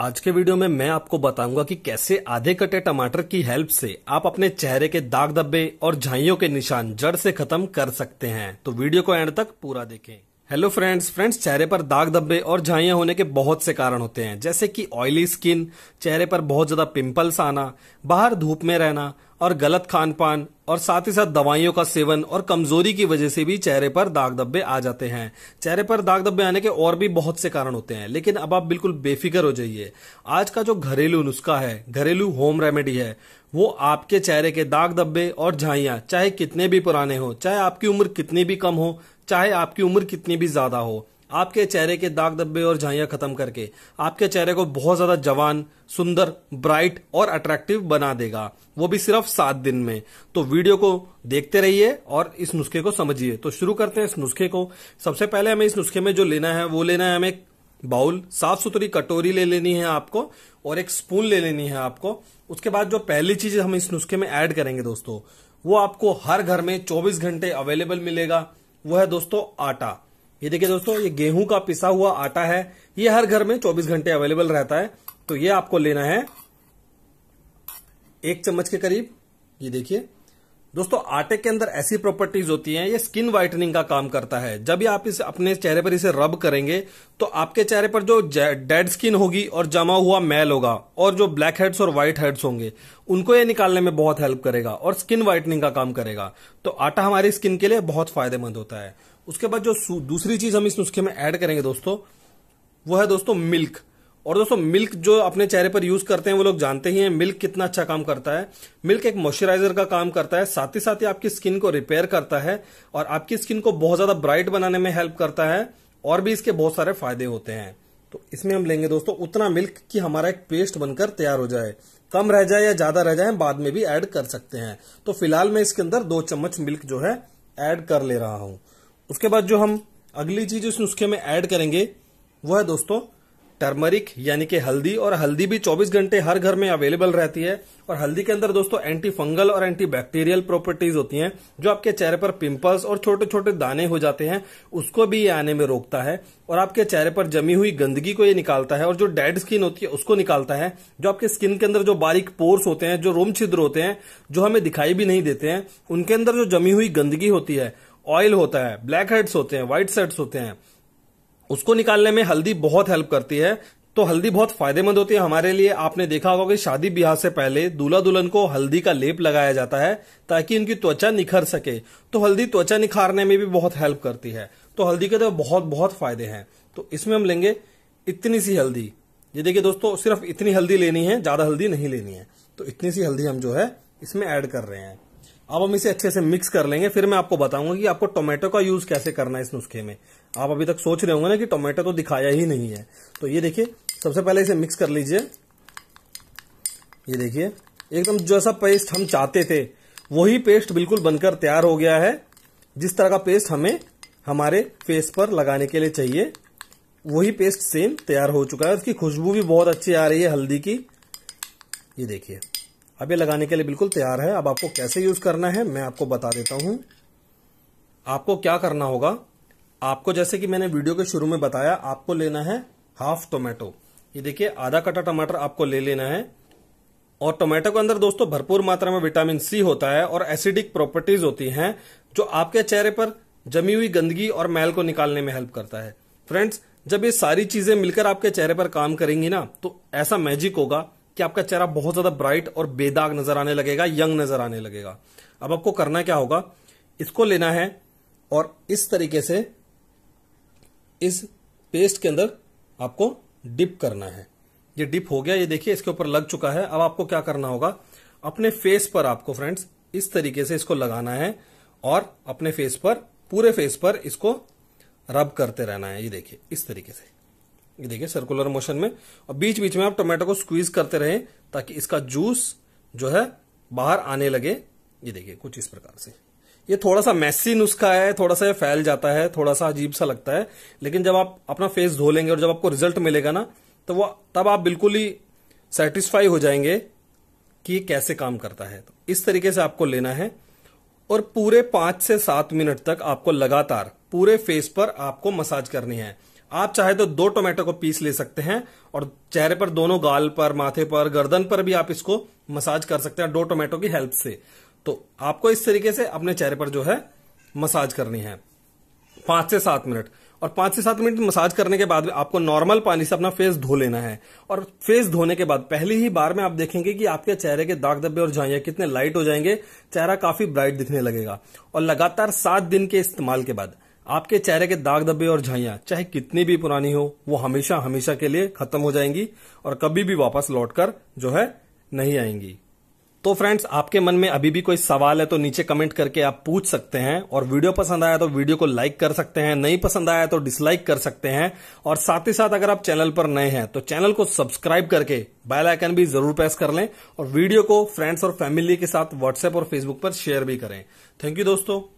आज के वीडियो में मैं आपको बताऊंगा कि कैसे आधे कटे टमाटर की हेल्प से आप अपने चेहरे के दाग धब्बे और झाइयों के निशान जड़ से खत्म कर सकते हैं तो वीडियो को एंड तक पूरा देखें हेलो फ्रेंड्स फ्रेंड्स चेहरे पर दाग धब्बे और झाइयाँ होने के बहुत से कारण होते हैं जैसे कि ऑयली स्किन चेहरे पर बहुत ज़्यादा पिंपल्स आना बाहर धूप में रहना और गलत खान पान और साथ ही साथ दवाइयों का सेवन और कमजोरी की वजह से भी चेहरे पर दाग धब्बे आ जाते हैं चेहरे पर दाग धब्बे आने के और भी बहुत से कारण होते हैं लेकिन अब आप बिल्कुल बेफिक्र हो जाइए आज का जो घरेलू नुस्खा है घरेलू होम रेमेडी है वो आपके चेहरे के दाग धब्बे और झाइयाँ चाहे कितने भी पुराने हो चाहे आपकी उम्र कितनी भी कम हो चाहे आपकी उम्र कितनी भी ज़्यादा हो आपके चेहरे के दाग धब्बे और झाइयाँ खत्म करके आपके चेहरे को बहुत ज़्यादा जवान सुंदर ब्राइट और अट्रैक्टिव बना देगा वो भी सिर्फ सात दिन में तो वीडियो को देखते रहिए और इस नुस्खे को समझिए तो शुरू करते हैं इस नुस्खे को सबसे पहले हमें इस नुस्खे में जो लेना है वो लेना है हमें बाउल साफ सुथरी कटोरी ले लेनी है आपको और एक स्पून ले लेनी है आपको उसके बाद जो पहली चीज हम इस नुस्खे में ऐड करेंगे दोस्तों वो आपको हर घर में 24 घंटे अवेलेबल मिलेगा वो है दोस्तों आटा ये देखिए दोस्तों ये गेहूं का पिसा हुआ आटा है ये हर घर में 24 घंटे अवेलेबल रहता है तो ये आपको लेना है एक चम्मच के करीब ये देखिए दोस्तों आटे के अंदर ऐसी प्रॉपर्टीज होती हैं ये स्किन वाइटनिंग का काम करता है जब भी आप इसे अपने चेहरे पर इसे रब करेंगे तो आपके चेहरे पर जो डेड स्किन होगी और जमा हुआ मैल होगा और जो ब्लैक हेड्स और व्हाइट हेड्स होंगे उनको ये निकालने में बहुत हेल्प करेगा और स्किन वाइटनिंग का काम करेगा तो आटा हमारी स्किन के लिए बहुत फायदेमंद होता है उसके बाद जो दूसरी चीज हम इस नुस्खे में ऐड करेंगे दोस्तों वो है दोस्तों मिल्क और दोस्तों मिल्क जो अपने चेहरे पर यूज करते हैं वो लोग जानते ही हैं मिल्क कितना अच्छा काम करता है मिल्क एक मॉइस्चराइजर का काम करता है साथ ही साथ ही आपकी स्किन को रिपेयर करता है और आपकी स्किन को बहुत ज्यादा ब्राइट बनाने में हेल्प करता है और भी इसके बहुत सारे फायदे होते हैं तो इसमें हम लेंगे दोस्तों उतना मिल्क कि हमारा एक पेस्ट बनकर तैयार हो जाए कम रह जाए या ज्यादा रह जाए बाद में भी ऐड कर सकते हैं तो फिलहाल मैं इसके अंदर दो चम्मच मिल्क जो है ऐड कर ले रहा हूं उसके बाद जो हम अगली चीज इस नुस्खे में ऐड करेंगे वो है दोस्तों टर्मरिक यानी कि हल्दी और हल्दी भी 24 घंटे हर घर में अवेलेबल रहती है और हल्दी के अंदर दोस्तों एंटी फंगल और एंटी बैक्टीरियल प्रॉपर्टीज होती हैं जो आपके चेहरे पर पिंपल्स और छोटे छोटे दाने हो जाते हैं उसको भी ये आने में रोकता है और आपके चेहरे पर जमी हुई गंदगी को ये निकालता है और जो डेड स्किन होती है उसको निकालता है जो आपके स्किन के अंदर जो बारीक पोर्स होते हैं जो रोम छिद्र होते हैं जो हमें दिखाई भी नहीं देते हैं उनके अंदर जो जमी हुई गंदगी होती है ऑयल होता है ब्लैक हेड्स होते हैं व्हाइट सेट्स होते हैं उसको निकालने में हल्दी बहुत हेल्प करती है तो हल्दी बहुत फायदेमंद होती है हमारे लिए आपने देखा होगा कि शादी ब्याह से पहले दूल्हा दुल्हन को हल्दी का लेप लगाया जाता है ताकि उनकी त्वचा निखर सके तो हल्दी त्वचा निखारने में भी बहुत हेल्प करती है तो हल्दी के तो बहुत बहुत फायदे हैं तो इसमें हम लेंगे इतनी सी हल्दी ये देखिए दोस्तों सिर्फ इतनी हल्दी लेनी है ज्यादा हल्दी नहीं लेनी है तो इतनी सी हल्दी हम जो है इसमें ऐड कर रहे हैं अब हम इसे अच्छे से मिक्स कर लेंगे फिर मैं आपको बताऊंगा कि आपको टोमेटो का यूज कैसे करना है इस नुस्खे में आप अभी तक सोच रहे होंगे ना कि टोमेटो तो दिखाया ही नहीं है तो ये देखिए सबसे पहले इसे मिक्स कर लीजिए ये देखिए एकदम जैसा पेस्ट हम चाहते थे वही पेस्ट बिल्कुल बनकर तैयार हो गया है जिस तरह का पेस्ट हमें हमारे फेस पर लगाने के लिए चाहिए वही पेस्ट सेम तैयार हो चुका है उसकी खुशबू भी बहुत अच्छी आ रही है हल्दी की ये देखिए अब ये लगाने के लिए बिल्कुल तैयार है अब आपको कैसे यूज करना है मैं आपको बता देता हूं आपको क्या करना होगा आपको जैसे कि मैंने वीडियो के शुरू में बताया आपको लेना है हाफ टोमेटो ये देखिए आधा कटा टमाटर आपको ले लेना है और टोमेटो के अंदर दोस्तों भरपूर मात्रा में विटामिन सी होता है और एसिडिक प्रॉपर्टीज होती हैं जो आपके चेहरे पर जमी हुई गंदगी और मैल को निकालने में हेल्प करता है फ्रेंड्स जब ये सारी चीजें मिलकर आपके चेहरे पर काम करेंगी ना तो ऐसा मैजिक होगा कि आपका चेहरा बहुत ज्यादा ब्राइट और बेदाग नजर आने लगेगा यंग नजर आने लगेगा अब आपको करना क्या होगा इसको लेना है और इस तरीके से इस पेस्ट के अंदर आपको डिप करना है ये डिप हो गया ये देखिए इसके ऊपर लग चुका है अब आपको क्या करना होगा अपने फेस पर आपको फ्रेंड्स इस तरीके से इसको लगाना है और अपने फेस पर पूरे फेस पर इसको रब करते रहना है ये देखिए इस तरीके से ये देखिए सर्कुलर मोशन में और बीच बीच में आप टोमेटो को स्क्वीज करते रहें ताकि इसका जूस जो है बाहर आने लगे ये देखिए कुछ इस प्रकार से ये थोड़ा सा मैसी नुस्खा है थोड़ा सा ये फैल जाता है थोड़ा सा अजीब सा लगता है लेकिन जब आप अपना फेस धो लेंगे और जब आपको रिजल्ट मिलेगा ना तो वह तब आप बिल्कुल ही सेटिस्फाई हो जाएंगे कि ये कैसे काम करता है तो इस तरीके से आपको लेना है और पूरे पांच से सात मिनट तक आपको लगातार पूरे फेस पर आपको मसाज करनी है आप चाहे तो दो टोमेटो को पीस ले सकते हैं और चेहरे पर दोनों गाल पर माथे पर गर्दन पर भी आप इसको मसाज कर सकते हैं दो टोमेटो की हेल्प से तो आपको इस तरीके से अपने चेहरे पर जो है मसाज करनी है पांच से सात मिनट और पांच से सात मिनट मसाज करने के बाद आपको नॉर्मल पानी से अपना फेस धो लेना है और फेस धोने के बाद पहली ही बार में आप देखेंगे कि आपके चेहरे के दाग धब्बे और झाइया कितने लाइट हो जाएंगे चेहरा काफी ब्राइट दिखने लगेगा और लगातार सात दिन के इस्तेमाल के बाद आपके चेहरे के दाग धब्बे और झाइया चाहे कितनी भी पुरानी हो वो हमेशा हमेशा के लिए खत्म हो जाएंगी और कभी भी वापस लौटकर जो है नहीं आएंगी तो फ्रेंड्स आपके मन में अभी भी कोई सवाल है तो नीचे कमेंट करके आप पूछ सकते हैं और वीडियो पसंद आया तो वीडियो को लाइक कर सकते हैं नहीं पसंद आया तो डिसलाइक कर सकते हैं और साथ ही साथ अगर आप चैनल पर नए हैं तो चैनल को सब्सक्राइब करके बेल आइकन भी जरूर प्रेस कर लें और वीडियो को फ्रेंड्स और फैमिली के साथ व्हाट्सएप और फेसबुक पर शेयर भी करें थैंक यू दोस्तों